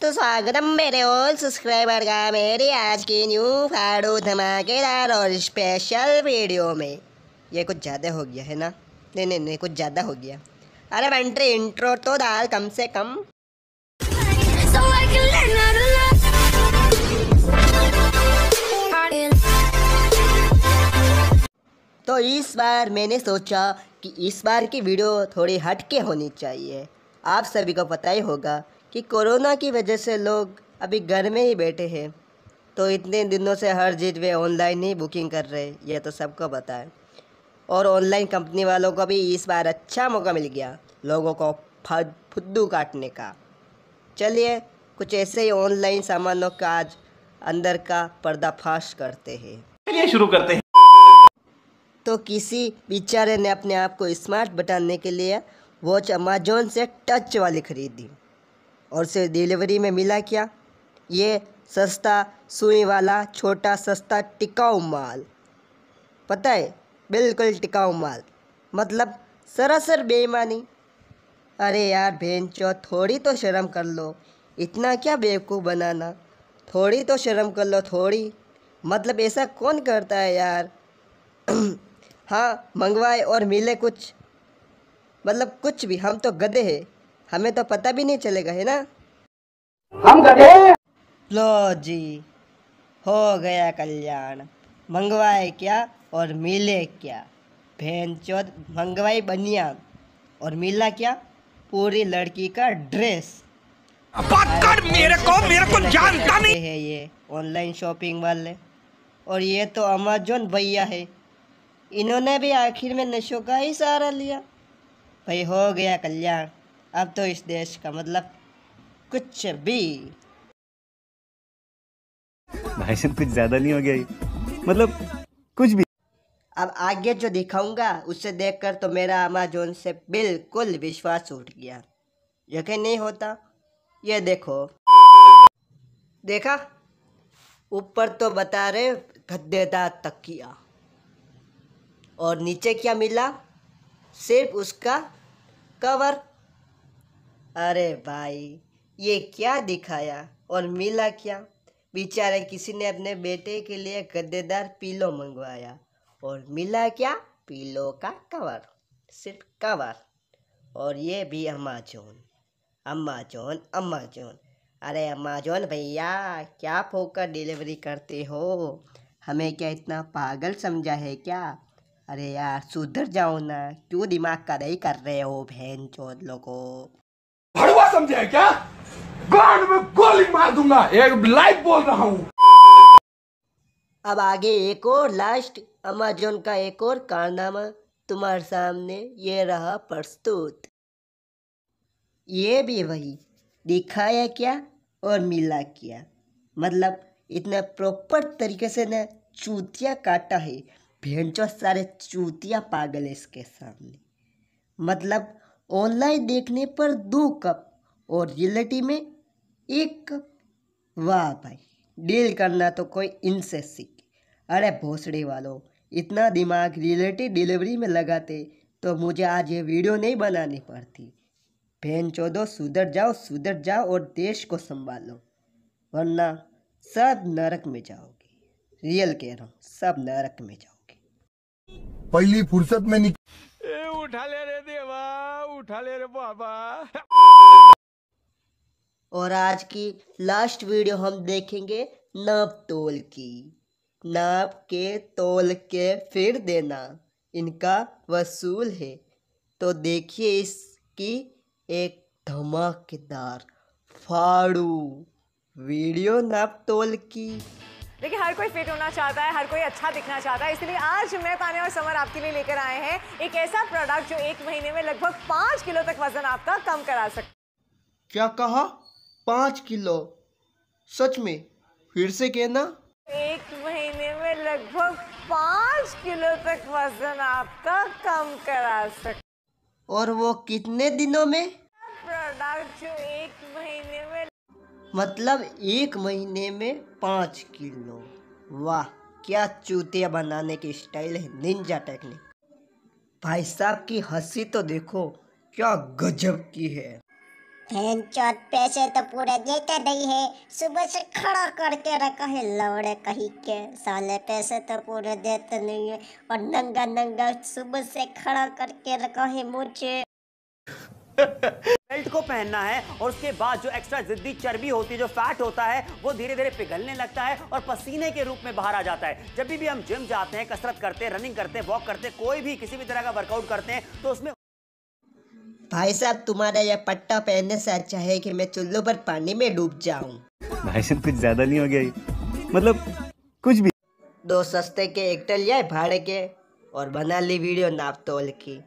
तो स्वागत मेरे ऑल सब्सक्राइबर का मेरी आज की न्यू फाड़ू धमाकेदार और स्पेशल वीडियो में ये कुछ ज़्यादा हो गया है ना नहीं नहीं नहीं कुछ ज़्यादा हो गया अरे बंट्री इंट्रो तो डाल कम से कम तो इस बार मैंने सोचा कि इस बार की वीडियो थोड़ी हटके होनी चाहिए आप सभी को पता ही होगा कि कोरोना की वजह से लोग अभी घर में ही बैठे हैं तो इतने दिनों से हर चीज़ वे ऑनलाइन ही बुकिंग कर रहे हैं यह तो सबको पता है और ऑनलाइन कंपनी वालों को भी इस बार अच्छा मौका मिल गया लोगों को फद फुद्दू काटने का चलिए कुछ ऐसे ही ऑनलाइन सामानों का आज अंदर का पर्दाफाश करते हैं शुरू करते हैं तो किसी बेचारे ने अपने आप को स्मार्ट बताने के लिए वॉच अमेजोन से टच वाली खरीदी और उसे डिलीवरी में मिला क्या ये सस्ता सुई वाला छोटा सस्ता टिकाऊ माल पता है बिल्कुल टिकाऊ माल मतलब सरासर बेईमानी अरे यार बहन चो थोड़ी तो शर्म कर लो इतना क्या बेवकूफ़ बनाना थोड़ी तो शर्म कर लो थोड़ी मतलब ऐसा कौन करता है यार हाँ मंगवाए और मिले कुछ मतलब कुछ भी हम तो गधे हैं हमें तो पता भी नहीं चलेगा है ना हम लो जी हो गया कल्याण मंगवाए क्या और मिले क्या बहन चौथ मंगवाई बनिया और मिला क्या पूरी लड़की का ड्रेस बात कर मेरे को मेरे को जानता नहीं है ये ऑनलाइन शॉपिंग वाले और ये तो अमेजोन भैया है इन्होंने भी आखिर में नशों का ही सहारा लिया भाई हो गया कल्याण अब तो इस देश का मतलब कुछ भी भाई कुछ ज़्यादा नहीं हो गया मतलब कुछ भी अब आगे जो दिखाऊंगा उसे देखकर तो मेरा अमेजोन से बिल्कुल विश्वास उठ गया यकीन नहीं होता ये देखो देखा ऊपर तो बता रहे गद्देदार तकिया और नीचे क्या मिला सिर्फ उसका कवर अरे भाई ये क्या दिखाया और मिला क्या बेचारे किसी ने अपने बेटे के लिए गद्देदार पीलो मंगवाया और मिला क्या पीलो का कवर सिर्फ कवर और ये भी अमाजोन अमाजोन अमाजोन अरे अमाजोन भैया क्या फोकर डिलीवरी करते हो हमें क्या इतना पागल समझा है क्या अरे यार सुधर जाओ ना क्यों दिमाग का नहीं कर रहे हो बहन चौध लोगों भड़वा समझे क्या गांड में गोली मार दूंगा एक लाइव बोल रहा हूँ अब आगे एक और लास्ट अमेजोन का एक और कारनामा तुम्हारे सामने ये रहा प्रस्तुत ये भी वही दिखाया क्या और मिला क्या मतलब इतना प्रॉपर तरीके से ना चूतिया काटा है भेंचो सारे चूतिया पागल है इसके सामने मतलब ऑनलाइन देखने पर दो कप और रियलिटी में एक कप वाह भाई डील करना तो कोई इनसे सीख अरे भोसडे वालों इतना दिमाग रियलिटी डिलीवरी में लगाते तो मुझे आज ये वीडियो नहीं बनानी पड़ती बहन चौदो सुधर जाओ सुधर जाओ और देश को संभालो वरना सब नरक में जाओगे रियल कह रहा हूँ सब नरक में जाओगे पहली फुर्सत में निकल उठा ले रे देवा उठा ले रे बाबा और आज की लास्ट वीडियो हम देखेंगे नाप तोल की नाप के तोल के फिर देना इनका वसूल है तो देखिए इसकी एक धमाकेदार फाड़ू वीडियो नाप तोल की देखिए हर कोई फिट होना चाहता है हर कोई अच्छा दिखना चाहता है इसलिए आज मैं ताने और समर आपके लिए लेकर आए हैं एक ऐसा प्रोडक्ट जो एक महीने में लगभग पाँच किलो तक वजन आपका कम करा सकते क्या कहा पाँच किलो सच में फिर से कहना एक महीने में लगभग पाँच किलो तक वजन आपका कम करा सकते और वो कितने दिनों में प्रोडक्ट जो एक मतलब एक महीने में पाँच किलो वाह क्या चूतिया बनाने की स्टाइल है निंजा टेक्निक भाई साहब की हंसी तो देखो क्या गजब की है चौथ पैसे तो पूरा देते नहीं है सुबह से खड़ा करके रखा है लौड़े कहीं के साले पैसे तो पूरे देते नहीं है और नंगा नंगा सुबह से खड़ा करके रखा है मुझे बेल्ट को पहनना है और उसके बाद जो एक्स्ट्रा जिद्दी चर्बी होती है जो फैट होता है वो धीरे धीरे पिघलने लगता है और पसीने के रूप में बाहर आ जाता है जब भी हम जिम जाते हैं कसरत करते हैं रनिंग करते हैं वॉक करते हैं कोई भी किसी भी तरह का वर्कआउट करते हैं तो उसमें भाई साहब तुम्हारा यह पट्टा पहनने से अच्छा है कि मैं चुल्लू पर पानी में डूब जाऊं भाई साहब कुछ ज्यादा नहीं हो गया मतलब कुछ भी दो सस्ते के एक टल जाए भाड़े के और बना ली वीडियो नाप तोल की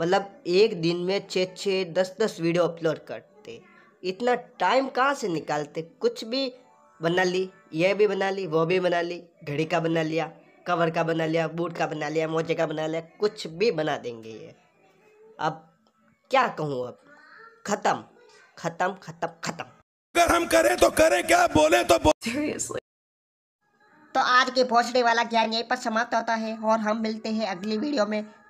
मतलब एक दिन में छः छः दस दस वीडियो अपलोड करते इतना टाइम कहाँ से निकालते कुछ भी बना ली ये भी बना ली वो भी बना ली घड़ी का बना लिया कवर का बना लिया बूट का बना लिया मोजे का बना लिया कुछ भी बना देंगे ये अब क्या कहूँ अब खत्म खत्म खत्म खत्म अगर हम करें तो करें क्या बोले तो बोले तो आज के पहुंचने वाला ज्ञान यहीं पर समाप्त होता है और हम मिलते हैं अगली वीडियो में